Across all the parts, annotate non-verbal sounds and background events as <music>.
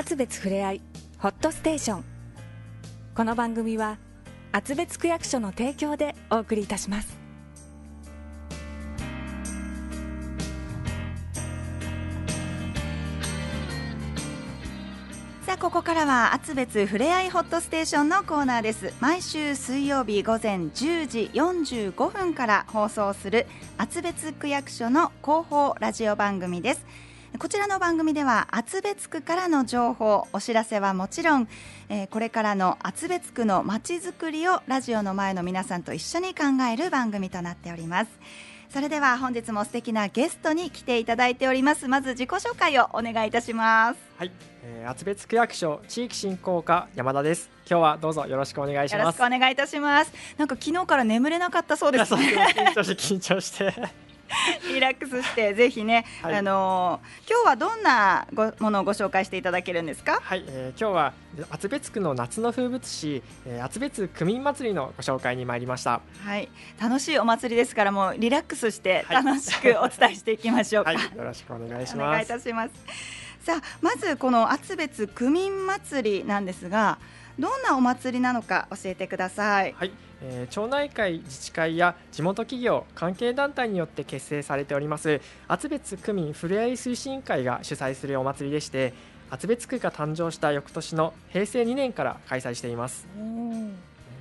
厚別ふれあいホットステーションこの番組は厚別区役所の提供でお送りいたしますさあここからは厚別ふれあいホットステーションのコーナーです毎週水曜日午前10時45分から放送する厚別区役所の広報ラジオ番組ですこちらの番組では厚別区からの情報お知らせはもちろん、えー、これからの厚別区のまちづくりをラジオの前の皆さんと一緒に考える番組となっておりますそれでは本日も素敵なゲストに来ていただいておりますまず自己紹介をお願いいたしますはい、えー、厚別区役所地域振興課山田です今日はどうぞよろしくお願いしますよろしくお願いいたしますなんか昨日から眠れなかったそうです、ね、緊張して緊張して <laughs> リラックスしてぜひね、はい、あの今日はどんなごものをご紹介していただけるんですか。はい、えー、今日は厚別区の夏の風物詩、えー、厚別区民祭りのご紹介に参りました。はい、楽しいお祭りですからもうリラックスして楽しくお伝えしていきましょうか。はい、はい、よろしくお願いします。<laughs> お願いいたします。さあまずこの厚別区民祭りなんですがどんなお祭りなのか教えてください、はいえー、町内会自治会や地元企業関係団体によって結成されております厚別区民ふれあい推進会が主催するお祭りでして厚別区が誕生した翌年の平成2年から開催しています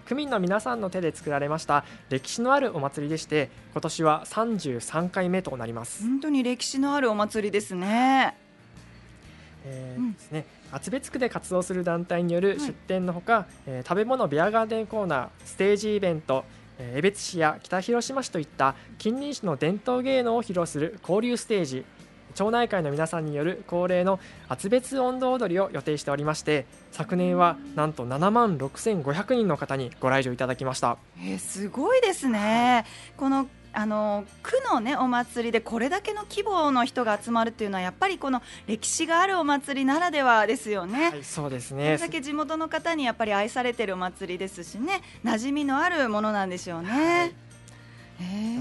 区民の皆さんの手で作られました歴史のあるお祭りでして今年は33回目となります本当に歴史のあるお祭りですねえですね、厚別区で活動する団体による出店のほか、はい、えー、食べ物ビアガーデンコーナーステージイベント江別市や北広島市といった近隣市の伝統芸能を披露する交流ステージ町内会の皆さんによる恒例の厚別音頭踊りを予定しておりまして昨年はなんと7万6500人の方にご来場いただきました、えー、すごいですね、このあの区の、ね、お祭りでこれだけの規模の人が集まるというのはやっぱりこの歴史があるお祭りならではですよね。はい、そうですねれだけ地元の方にやっぱり愛されてるお祭りですしね馴染みのあるものなんでしょうね。はい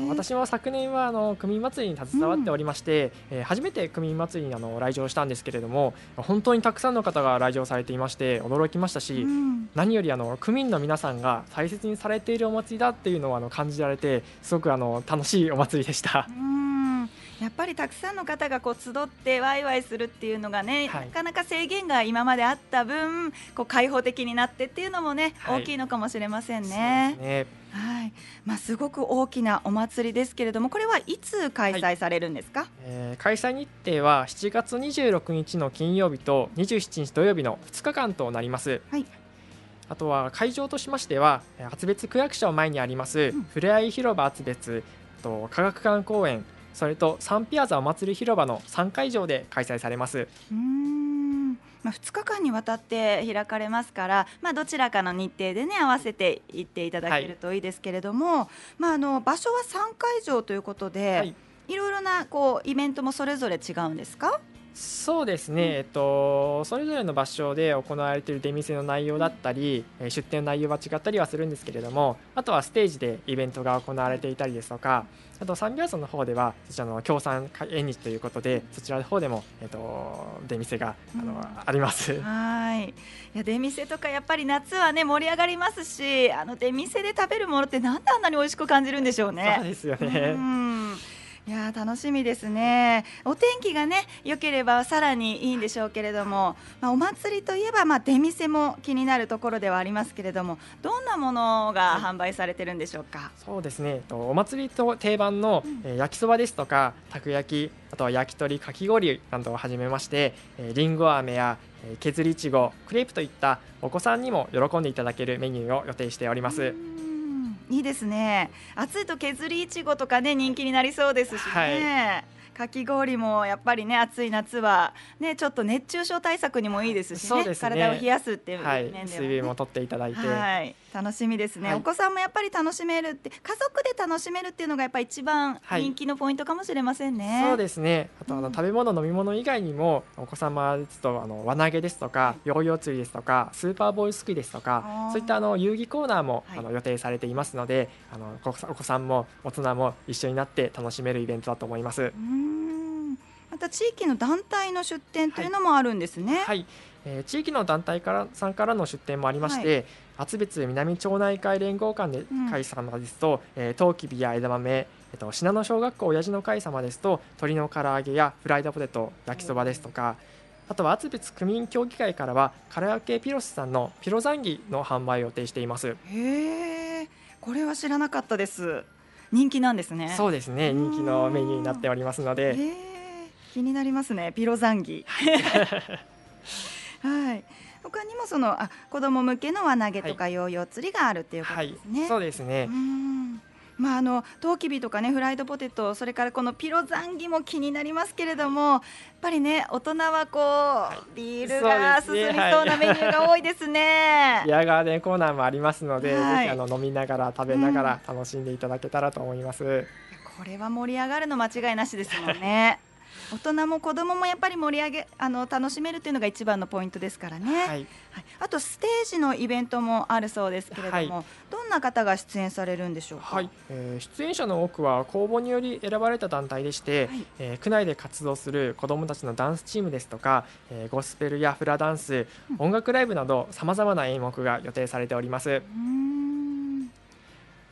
私は昨年はあの区民祭りに携わっておりまして、うん、え初めて区民祭りにあの来場したんですけれども本当にたくさんの方が来場されていまして驚きましたし、うん、何よりあの区民の皆さんが大切にされているお祭りだっていうのをあの感じられてすごくあの楽しいお祭りでした。うんやっぱりたくさんの方がこう集ってワイワイするっていうのがね、はい、なかなか制限が今まであった分こう開放的になってっていうのもね、はい、大きいのかもしれませんね。ねはいまあ、すごく大きなお祭りですけれどもこれはいつ開催されるんですか、はい、えー、開催日程は7月26日の金曜日と27日土曜日の2日間となります。はいあとは会場としましては厚別区役所前にあります、うん、ふれあい広場厚別と科学館公園それとサンピアザお祭り広場の3会場で開催されます。まあ、2日間にわたって開かれますから、まあ、どちらかの日程で、ね、合わせて行っていただけるといいですけれども、はい、まあ、あの場所は3会場ということで、はい、いろいろなこうイベントもそれぞれ違うんですかそうですね、うん、えっと、それぞれの場所で行われている出店の内容だったり、うん、出店の内容は違ったりはするんですけれどもあとはステージでイベントが行われていたりですとか、うんあと三秒層の方ではそちらの協賛縁日ということでそちらの方でも、えー、と出店が、あの、うん、あります。はいいや出店とかやっぱり夏はね盛り上がりますしあの出店で食べるものってなんであんなに美味しく感じるんでしょうね。そうですよね、うんいや楽しみですね。お天気がね良ければさらにいいんでしょうけれども、まあ、お祭りといえばまあ、出店も気になるところではありますけれども、どんなものが販売されてるんでしょうか。そうですね。お祭りと定番の、焼きそばですとかたこ焼き、あとは焼き鳥、かき氷などをはじめまして、りんご飴や削りいちご、クレープといったお子さんにも喜んでいただけるメニューを予定しております。うんいいですね暑いと削りいちごとかね人気になりそうですしね、はいかき氷もやっぱりね暑い夏はねちょっと熱中症対策にもいいですしね、ね、体を冷やすっていう面では、ね、水分も取っていただいて、はい、楽しみですね、はい、お子さんもやっぱり楽しめるって家族で楽しめるっていうのがやっぱり一番人気のポイントかもしれませんね、はい、そうですねあとあの、食べ物飲み物以外にもお子様ですとあの輪投げですとかヨーヨー釣りですとかスーパーボーイすくいですとかそういったあの遊戯コーナーも、あの予定されていますのであのお子さんも大人も一緒になって楽しめるイベントだと思います。うんまた地域の団体の出店というのもあるんですね。はい、はい、えー、地域の団体からさんからの出店もありまして、はい、厚別南町内会連合館で、会様ですと、うん、えー、トウキビや枝豆、えっと、信濃小学校親父の会様ですと鶏の唐揚げやフライドポテト焼きそばですとか、あとは厚別区民協議会からはカラオケピロスさんのピロザンギの販売を予定していますへえこれは知らなかったです人気なんですねそうですね人気のメニューになっておりますので気になりますねピロザンギ <laughs> はい他にもそのあ子供向けの輪投げとかヨーヨー釣りがあるっていうことですね、はいはい、そうですねまああのトウキビとかねフライドポテトそれからこのピロザンギも気になりますけれどもやっぱりね大人はこう、ビールが進みそうなメニューが多いですね。ビ、ね、はい、ガーデンコーナーもありますので、はい、あの飲みながら食べながら楽しんでいただけたらと思います。うん、これは盛り上がるの間違いなしですもんね。<laughs> 大人も子供もやっぱり盛り上げあの楽しめるというのが一番のポイントですからね、はい、はい、あとステージのイベントもあるそうですけれども、はい、どんな方が出演されるんでしょうか、はいえー、出演者の多くは公募により選ばれた団体でして、はい、えー、区内で活動する子どもたちのダンスチームですとか、えー、ゴスペルやフラダンス、音楽ライブなどさまざまな演目が予定されております。うん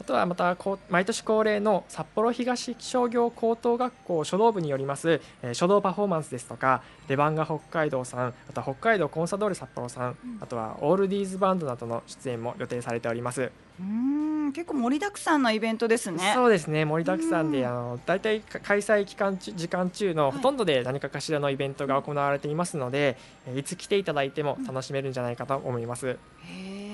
あとはまた毎年恒例の札幌東商業高等学校書道部によります、え書道パフォーマンスですとか出番が北海道さんあと北海道コンサドール札幌さん、あとはオールディーズバンドなどの出演も予定されております。うん結構盛りだくさんのイベントですね。そうですね盛りだくさんで、あの大体開催期間中時間中のほとんどで何かかしらのイベントが行われていますので、はい、いつ来ていただいても楽しめるんじゃないかと思います。うん、へ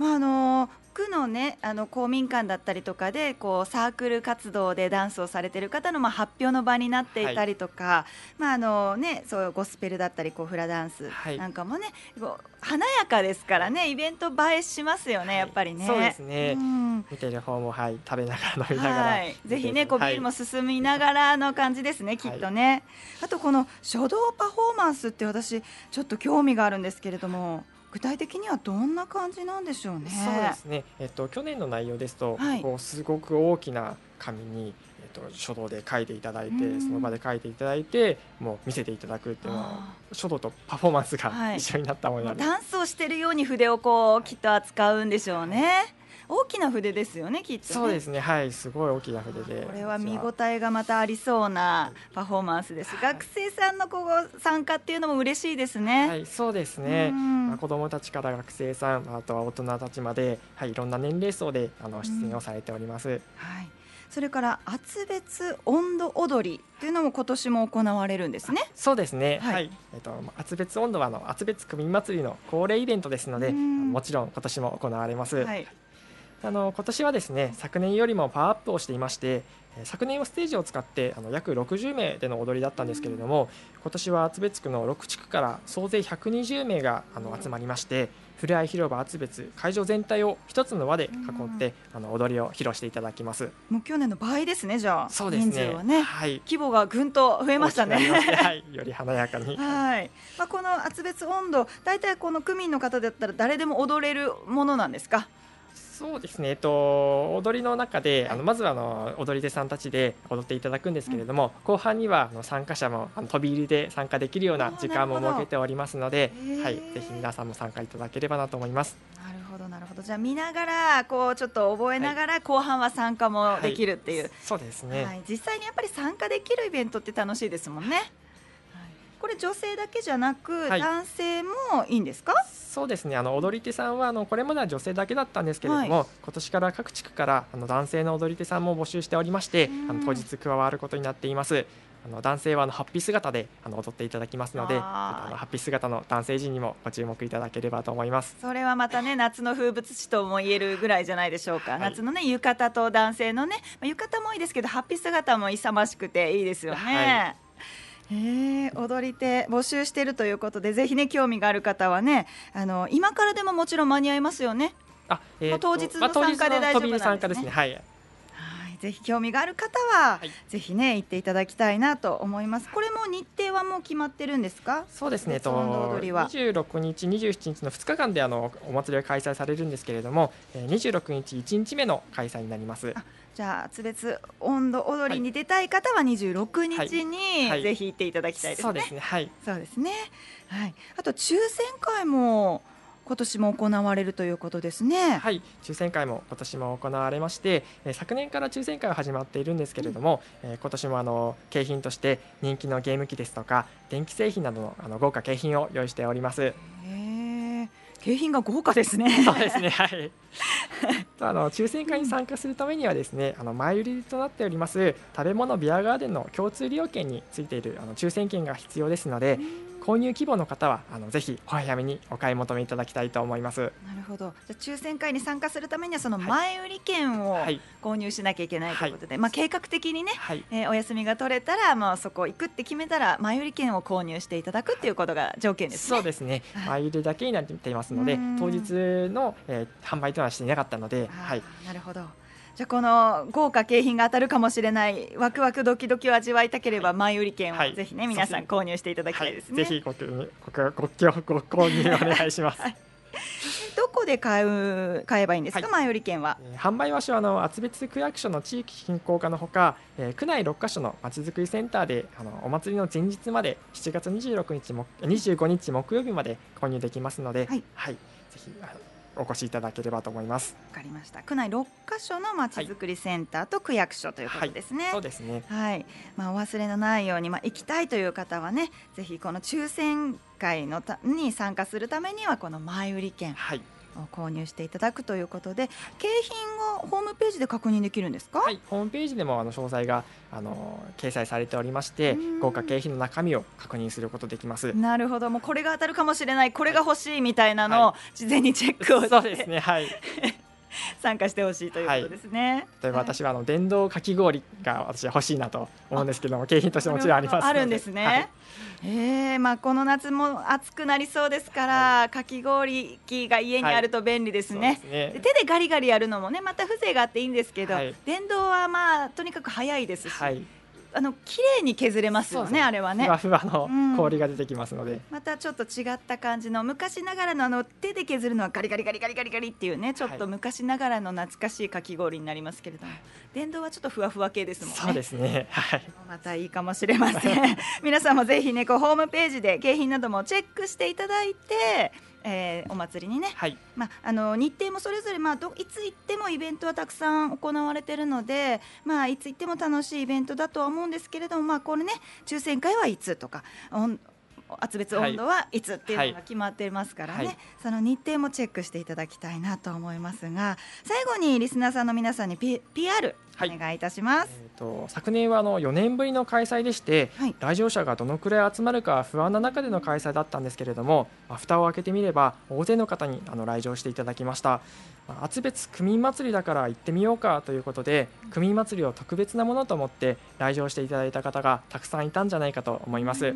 まああの区のねあの公民館だったりとかでこうサークル活動でダンスをされてる方のまあ発表の場になっていたりとか、まああのねそうゴスペルだったりこうフラダンスなんかもね、はい、華やかですからねイベント映えしますよね、はい、やっぱりね。そうですね。うん、見てる方もはい食べながら飲みながら、はい、ぜひねこうビールも進みながらの感じですね、きっとね。あとこの書道パフォーマンスって私ちょっと興味があるんですけれども。具体的にはどんな感じなんでしょうね。そうですね。えっと去年の内容ですと、はい、こうすごく大きな紙にえっと書道で書いていただいて、その場で書いていただいて、もう見せていただくっていうのは書道とパフォーマンスが一緒になったもの、はい、ダンスをしているように筆をこうきっと扱うんでしょうね。大きな筆ですよねきっと、ね、そうですねはいすごい大きな筆でこれは見応えがまたありそうなパフォーマンスです、はい、学生さんのこう参加っていうのも嬉しいですねはいそうですね、まあ、子どもたちから学生さんあとは大人たちまで、はい、いろんな年齢層であの出演をされております、はいそれから厚別温度踊りっていうのも今年も行われるんですね。そうですね。はい。はい、えっと厚別温度はあの厚別組民祭りの恒例イベントですので、もちろん今年も行われます。はいあの今年はですね昨年よりもパワーアップをしていまして昨年はステージを使ってあの約60名での踊りだったんですけれども今年は厚別区の6地区から総勢120名があの集まりましてふれあい広場厚別会場全体を一つの輪で囲って、あの踊りを披露していただきますもう去年の倍ですねじゃあそうですねはね、はい、規模がぐんと増えましたねはいより華やかに <laughs> はいまあこの厚別温度大体この区民の方だったら誰でも踊れるものなんですかそうですね、えっと、踊りの中で、あのまずはあの踊り手さんたちで踊っていただくんですけれども、後半にはあの参加者もあの飛び入りで参加できるような時間も設けておりますので、はい、ぜひ皆さんも参加いただければなと思います。なるほどなるほどじゃあ見ながらこうちょっと覚えながら、後半は参加もできるっていう、はいはい、そうですね、はい、実際にやっぱり参加できるイベントって楽しいですもんねこれ女性だけじゃなく、はい、男性もいいんですかそうですねあの踊り手さんはあのこれまでは女性だけだったんですけれども、はい、今年から各地区からあの男性の踊り手さんも募集しておりまして、あの当日加わることになっています。あの男性はあのハッピー姿であの踊っていただきますので、あのハッピー姿の男性陣にもご注目いただければと思います。それはまたね夏の風物詩とも言えるぐらいじゃないでしょうか。はい、夏のね浴衣と男性のね浴衣もいいですけどハッピー姿も勇ましくていいですよね。はいえー、踊り手募集しているということでぜひね興味がある方はねあの今からでももちろん間に合いますよね。あ、えー、当日の参加で大丈夫なんですね。まあ、すねはい。ぜひ興味がある方は、はい、ぜひね行っていただきたいなと思います。これも日程はもう決まってるんですか？そうですね。と二十六日、二十七日の二日間であのお祭りが開催されるんですけれども、二十六日一日目の開催になります。じゃあ津別温度踊りに出たい方は26日に、はい、ぜひ行っていただきたいですね。そうですね。はい。そうですね。はい。あと抽選会も今年も行われるということですね。はい、抽選会も今年も行われまして、え昨年から抽選会は始まっているんですけれども、え、うん、今年もあの景品として人気のゲーム機ですとか電気製品などのあの豪華景品を用意しております。景品が豪華ですね。そうですね。はい。<laughs> あの抽選会に参加するためにはですね、あの前売りとなっております食べ物ビアガーデンの共通利用券についているあの抽選券が必要ですので、購入希望の方はあのぜひお早めにお買い求めいただきたいと思いますなるほどじゃ抽選会に参加するためにはその前売り券を購入しなきゃいけないということで、はいはい、まあ、計画的にね、はい、えー、お休みが取れたら、まあ、そこ行くって決めたら前売り券を購入していただくっていうことが条件です、ね、そうですね前売りだけになっていますので当日の、えー、販売とはしていなかったので、はい、なるほどじゃあこの豪華景品が当たるかもしれないワクワクドキドキを味わいたければ前売り券をぜひね、皆さん購入していただきたいですね、ぜひごごご購入お願いします、<laughs> どこで買う買えばいいんですか、はい、前売り券は、えー、販売場所はあの厚別区役所の地域振興課のほか、えー、区内6カ所のまちづくりセンターであのお祭りの前日まで7月26日も25日木曜日まで購入できますので、はい、はい、ぜひあのお越しいただければと思います。わかりました。区内6カ所のまちづくりセンターと区役所ということですね。はいはい、そうですね。はい。まあお忘れのないようにまあ行きたいという方はね、ぜひこの抽選会のたに参加するためにはこの前売り券。を購入していただくということで景品ホームページで確認できるんですか、はい、ホームページでもあの詳細があの掲載されておりまして豪華景品の中身を確認することできますなるほどもうこれが当たるかもしれないこれが欲しいみたいなのを事前にチェックをして、はい、そうですねはい <laughs> <laughs> 参加してほしいということですね。はい、例えば私はあの電動かき氷が私は欲しいなと思うんですけども、景品としてもちろんありますあるんですね。はい、ええー、まあこの夏も暑くなりそうですから、はい、かき氷機が家にあると便利ですねですね、手でガリガリやるのもね、また風情があっていいんですけど、電動はまあとにかく早いですし。あの綺麗に削れますよねあれはねふわふわの氷が出てきますので、うん、またちょっと違った感じの昔ながらのあの手で削るのはガリガリガリガリガリガリっていうねちょっと昔ながらの懐かしいかき氷になりますけれども、はい、電動はちょっとふわふわ系ですもんねそうですねはいまたいいかもしれません <laughs> 皆さんもぜひねこうホームページで景品などもチェックしていただいてえー、お祭りにね、はい、まあ、の日程もそれぞれ、まあ、どいつ行ってもイベントはたくさん行われているので、まあ、いつ行っても楽しいイベントだとは思うんですけれども、まあ、これね抽選会はいつとか厚別温度はいつっていうのが決まってますからね、はいはい、その日程もチェックしていただきたいなと思いますが最後にリスナーさんの皆さんに P PR お願いいたします、はい、えーと、昨年はあの4年ぶりの開催でして、来場者がどのくらい集まるか不安な中での開催だったんですけれども、まあ、蓋を開けてみれば大勢の方にあの来場していただきました、まあ、厚別区民祭りだから行ってみようかということで区民祭りを特別なものと思って来場していただいた方がたくさんいたんじゃないかと思います。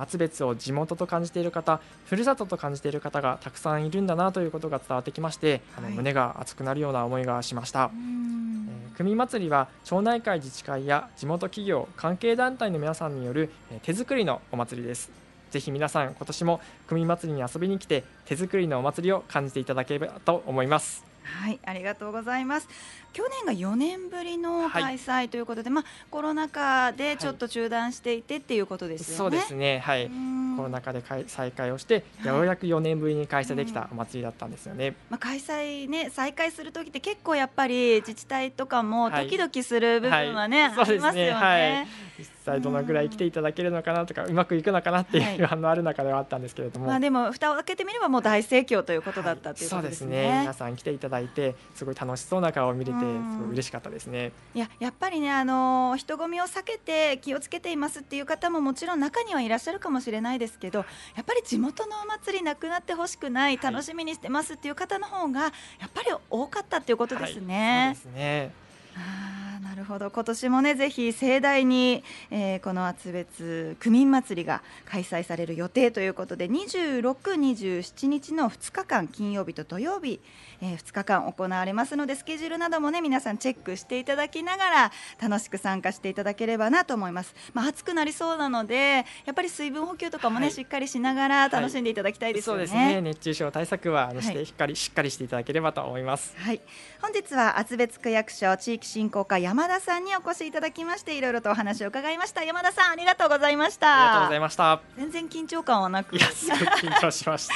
厚別を地元と感じている方ふるさとと感じている方がたくさんいるんだなということが伝わってきまして、はい、あの胸が熱くなるような思いがしました。え組祭りは町内会自治会や地元企業関係団体の皆さんによる手作りのお祭りですぜひ皆さん今年も組祭りに遊びに来て手作りのお祭りを感じていただければと思いますはい、ありがとうございます。去年が4年ぶりの開催ということで、はい、まあコロナ禍でちょっと中断していてっていうことですよね。そうですね、はい。コロナ禍で再開をして、ようやく4年ぶりに開催できたお祭りだったんですよね。はいうん、まあ開催ね再開する時って結構やっぱり自治体とかも時々する部分はね、はい、ありますよね。実際どのぐらい来ていただけるのかなとかうまくいくのかなっていう反応ある中ではあったんですけれども、はい、まあ、でも蓋を開けてみればもう大盛況ということだったということですねはい、ね皆さん来ていただいてすごい楽しそうな顔を見れてすごい嬉しかったですねいややっぱりねあの人混みを避けて気をつけていますっていう方ももちろん中にはいらっしゃるかもしれないですけどやっぱり地元のお祭りなくなってほしくない楽しみにしてますっていう方の方がやっぱり多かったということですね。はい、そうですねあなるほど今年もねぜひ盛大に、えー、この厚別区民祭りが開催される予定ということで2627日の2日間金曜日と土曜日、えー、2日間行われますのでスケジュールなどもね皆さんチェックしていただきながら楽しく参加していただければなと思います、まあ、暑くなりそうなのでやっぱり水分補給とかもね、はい、しっかりしながら楽しんでいただきたいですね、はい、そうですね熱中症対策はして、はい、しっかりしていただければと思いますはい本日は厚別区役所地域振興課山田さんにお越しいただきましていろいろとお話を伺いました山田さんありがとうございましたありがとうございました全然緊張感はなくいやすごい緊張しまし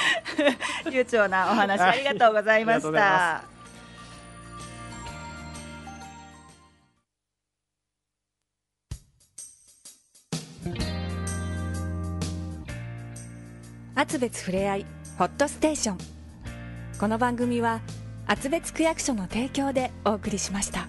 た流暢なお話ありがとうございました、厚別ふれあいホットステーションこの番組は厚別区役所の提供でお送りしました。